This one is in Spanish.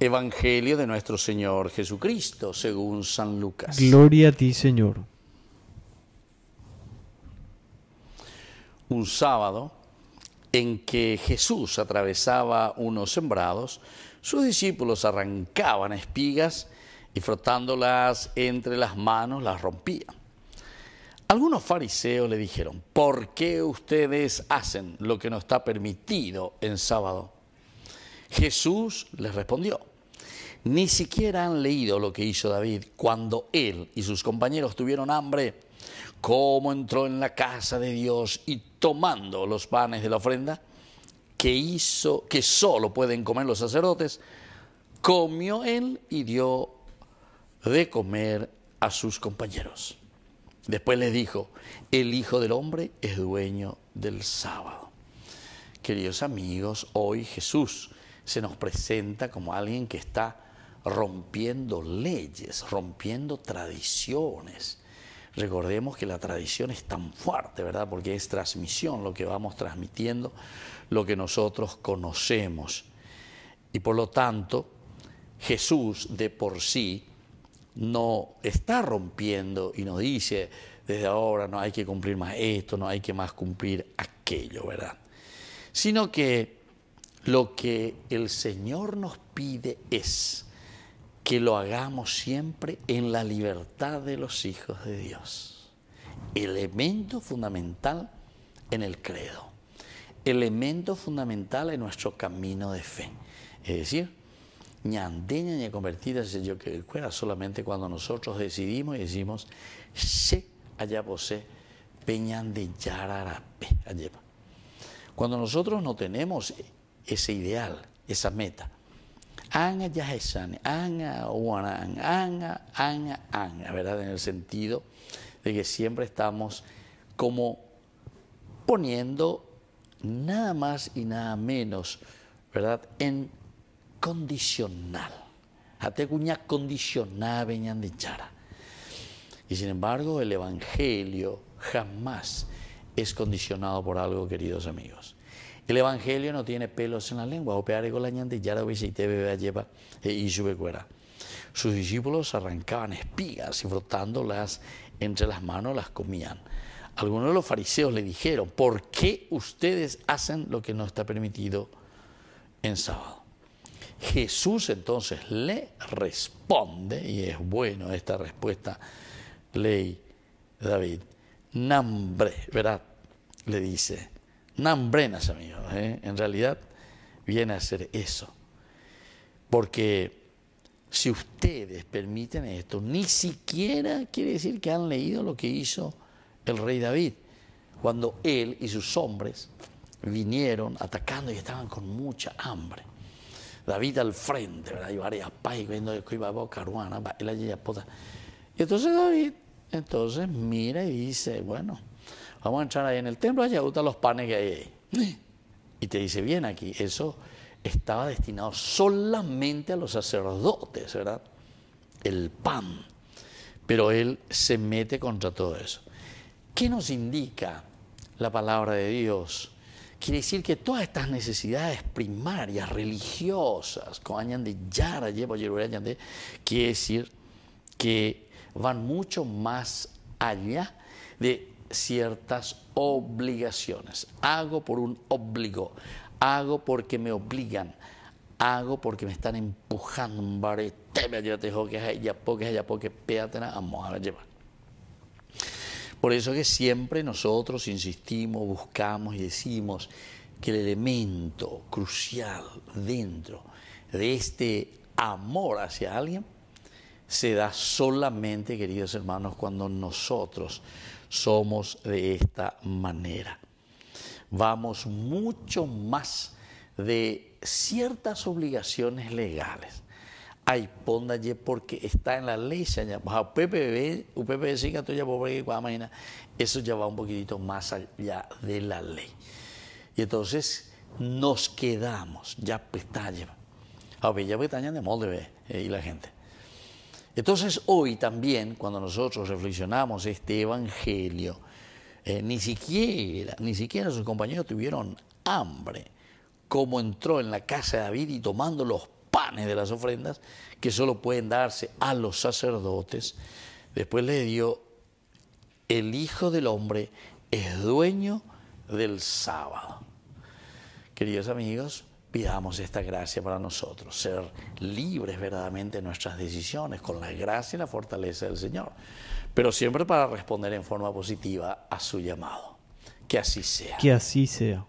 Evangelio de nuestro Señor Jesucristo, según San Lucas. Gloria a ti, Señor. Un sábado en que Jesús atravesaba unos sembrados, sus discípulos arrancaban espigas y frotándolas entre las manos las rompían. Algunos fariseos le dijeron, ¿por qué ustedes hacen lo que no está permitido en sábado? Jesús les respondió, ni siquiera han leído lo que hizo David cuando él y sus compañeros tuvieron hambre, cómo entró en la casa de Dios y tomando los panes de la ofrenda que hizo, que solo pueden comer los sacerdotes, comió él y dio de comer a sus compañeros. Después les dijo, el Hijo del Hombre es dueño del sábado. Queridos amigos, hoy Jesús se nos presenta como alguien que está rompiendo leyes, rompiendo tradiciones. Recordemos que la tradición es tan fuerte, ¿verdad? Porque es transmisión, lo que vamos transmitiendo, lo que nosotros conocemos. Y por lo tanto, Jesús de por sí no está rompiendo y nos dice, desde ahora no hay que cumplir más esto, no hay que más cumplir aquello, ¿verdad? Sino que lo que el Señor nos pide es que lo hagamos siempre en la libertad de los hijos de Dios. Elemento fundamental en el credo. Elemento fundamental en nuestro camino de fe. Es decir, andeña ni convertida se yo que fuera solamente cuando nosotros decidimos y decimos, se allá posee peñan de yararape. Cuando nosotros no tenemos ese ideal, esa meta. ¿verdad? En el sentido de que siempre estamos como poniendo nada más y nada menos, ¿verdad? En condicional. Ateguña condicionada veñan de Y sin embargo, el Evangelio jamás es condicionado por algo, queridos amigos. El Evangelio no tiene pelos en la lengua. y Sus discípulos arrancaban espigas y frotándolas entre las manos las comían. Algunos de los fariseos le dijeron, ¿por qué ustedes hacen lo que no está permitido en sábado? Jesús entonces le responde, y es bueno esta respuesta, ley David, nombre, ¿verdad? Le dice, Nambrenas, amigos. ¿eh? En realidad viene a ser eso. Porque si ustedes permiten esto, ni siquiera quiere decir que han leído lo que hizo el rey David, cuando él y sus hombres vinieron atacando y estaban con mucha hambre. David al frente, ¿verdad? Y varias pais viendo que iba a caruana, él allí a Y entonces David, entonces mira y dice, bueno, vamos a entrar ahí en el templo, allá gustan los panes que hay ahí. Y te dice, bien aquí, eso estaba destinado solamente a los sacerdotes, ¿verdad? El pan. Pero él se mete contra todo eso. ¿Qué nos indica la palabra de Dios? Quiere decir que todas estas necesidades primarias, religiosas, quiere decir que van mucho más allá de ciertas obligaciones. Hago por un obligo, hago porque me obligan, hago porque me están empujando. Por eso que siempre nosotros insistimos, buscamos y decimos que el elemento crucial dentro de este amor hacia alguien se da solamente, queridos hermanos, cuando nosotros somos de esta manera. Vamos mucho más de ciertas obligaciones legales. Ahí póndalle porque está en la ley, UPPB, UPPB ya eso ya va un poquitito más allá de la ley. Y entonces nos quedamos, ya pues, está A ver, ya ah, pestaña pues, de molde, eh, y la gente. Entonces hoy también, cuando nosotros reflexionamos este Evangelio, eh, ni siquiera, ni siquiera sus compañeros tuvieron hambre, como entró en la casa de David y tomando los panes de las ofrendas, que solo pueden darse a los sacerdotes, después le dio, el Hijo del Hombre es dueño del sábado. Queridos amigos, Pidamos esta gracia para nosotros, ser libres verdaderamente en nuestras decisiones, con la gracia y la fortaleza del Señor, pero siempre para responder en forma positiva a su llamado. Que así sea. Que así sea.